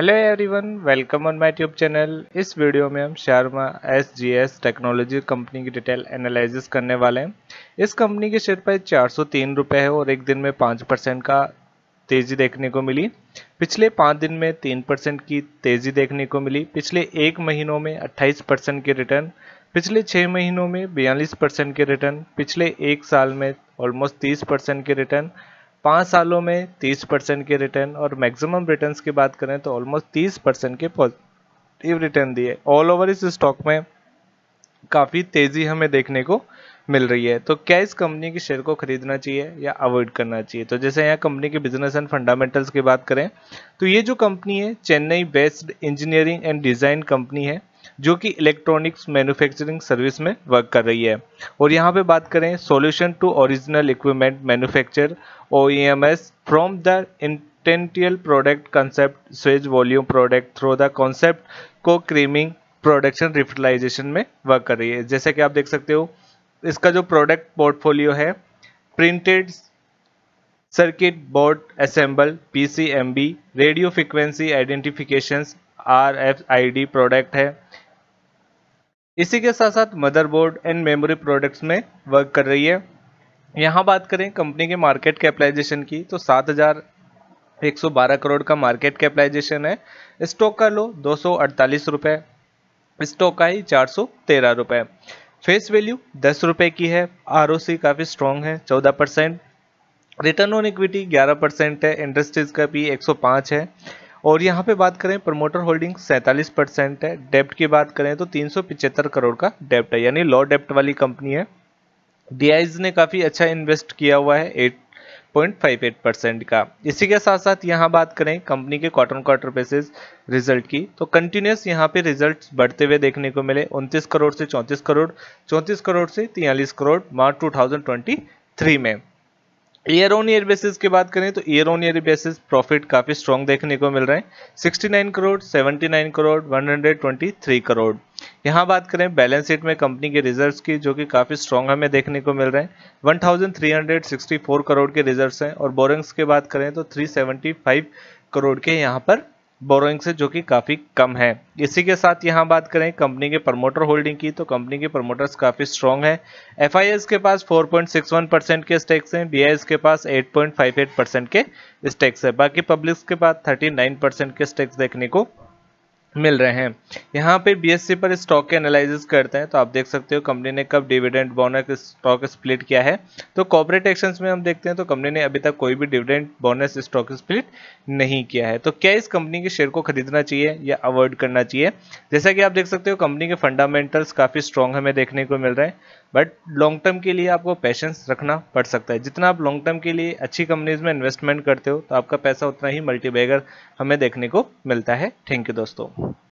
hello everyone welcome on my tube channel इस video में हम Syrma S G S technology company की detail analysis करने वाले हैं इस कंपनी के शेयर प्राइस चार सौ तीन रुपये है और एक दिन में पाँच परसेंट का तेज़ी देखने को मिली पिछले पाँच दिन में तीन परसेंट की तेज़ी देखने को मिली पिछले एक महीनों में अट्ठाईस परसेंट के रिटर्न पिछले छः महीनों में बयालीस परसेंट के रिटर्न पिछले एक साल में ऑलमोस्ट तीस परसेंट के रिटर्न पाँच सालों में तीस परसेंट के रिटर्न और मैक्सिमम रिटर्न्स की बात करें तो ऑलमोस्ट तीस परसेंट के पॉजिटिव रिटर्न दिए ऑल ओवर इस स्टॉक में काफ़ी तेज़ी हमें देखने को मिल रही है तो क्या इस कंपनी के शेयर को खरीदना चाहिए या अवॉइड करना चाहिए तो जैसे यहाँ कंपनी के बिजनेस एंड फंडामेंटल्स की बात करें तो ये जो कंपनी है Chennai based engineering and design company है जो कि इलेक्ट्रॉनिक्स मैन्युफैक्चरिंग सर्विस में वर्क कर रही है और यहाँ पे बात करें solution to original equipment manufacture ओ from the initial product concept स्वेज volume product through the concept को क्रीमिंग प्रोडक्शन रिफिटलाइजेशन में वर्क कर रही है जैसे कि आप देख सकते हो इसका जो प्रोडक्ट पोर्टफोलियो है printed circuit board assemble PCMB radio frequency identifications RFID product है इसी के साथ साथ मदरबोर्ड एंड मेमोरी प्रोडक्ट्स में वर्क कर रही है यहाँ बात करें कंपनी के मार्केट कैपिटलाइजेशन की तो सात हज़ार एक सौ बारह करोड़ का मार्केट कैपिटलाइजेशन है स्टॉक का लो दो सौ अड़तालीस रुपए स्टॉक का ही चार सौ तेरह रुपए फेस वैल्यू दस रुपये की है आर काफ़ी स्ट्रॉन्ग है चौदह परसेंट रिटर्न ऑन इक्विटी ग्यारह परसेंट है इंडस्ट्रीज़ का भी एक सौ पांच है और यहाँ पे बात करें प्रमोटर होल्डिंग 47 परसेंट है डेप्ट की बात करें तो तीन करोड़ का डेप्ट है यानी लो डेप्ट वाली कंपनी है डी ने काफ़ी अच्छा इन्वेस्ट किया हुआ है 8.58 परसेंट का इसी के साथ साथ यहाँ बात करें कंपनी के क्वार्टर क्वार्टर बेसिस रिजल्ट की तो कंटिन्यूस यहाँ पे रिजल्ट बढ़ते हुए देखने को मिले उनतीस करोड़ से चौंतीस करोड़ चौंतीस करोड़ से तियालीस करोड़ मार्च टू में ईयर ऑन ईयर बेसिस की बात करें तो year on year basis profit काफी स्ट्रॉन्ग देखने को मिल रहे हैं 69 करोड़ 79 करोड़ 123 करोड़ यहाँ बात करें बैलेंस शीट में कंपनी के रिजर्व्स की जो कि काफी स्ट्रॉन्ग हमें देखने को मिल रहे हैं 1364 करोड़ के रिजर्व्स हैं और बोरिंग्स की बात करें तो 375 करोड़ के यहाँ पर बोरोइंग से जो कि काफ़ी कम है इसी के साथ यहाँ बात करें कंपनी के प्रमोटर होल्डिंग की तो कंपनी के प्रमोटर्स काफ़ी स्ट्रॉन्ग है एफ के पास 4.61 परसेंट के स्टेक्स हैं बी के पास 8.58 परसेंट के स्टेक्स है बाकी पब्लिक्स के पास 39 परसेंट के स्टेक्स देखने को मिल रहे हैं यहाँ पे बीएससी पर स्टॉक के एनालिस करते हैं तो आप देख सकते हो कंपनी ने कब डिविडेंड बोनस स्टॉक स्प्लिट किया है तो कॉपरेट एक्शन में हम देखते हैं तो कंपनी ने अभी तक कोई भी डिविडेंड बोनस स्टॉक स्प्लिट नहीं किया है तो क्या इस कंपनी के शेयर को खरीदना चाहिए या अवॉइड करना चाहिए जैसा कि आप देख सकते हो कंपनी के फंडामेंटल्स काफ़ी स्ट्रॉन्ग हमें देखने को मिल रहे हैं बट लॉन्ग टर्म के लिए आपको पेशेंस रखना पड़ सकता है जितना आप लॉन्ग टर्म के लिए अच्छी कंपनीज में इन्वेस्टमेंट करते हो तो आपका पैसा उतना ही मल्टीबैगर हमें देखने को मिलता है थैंक यू दोस्तों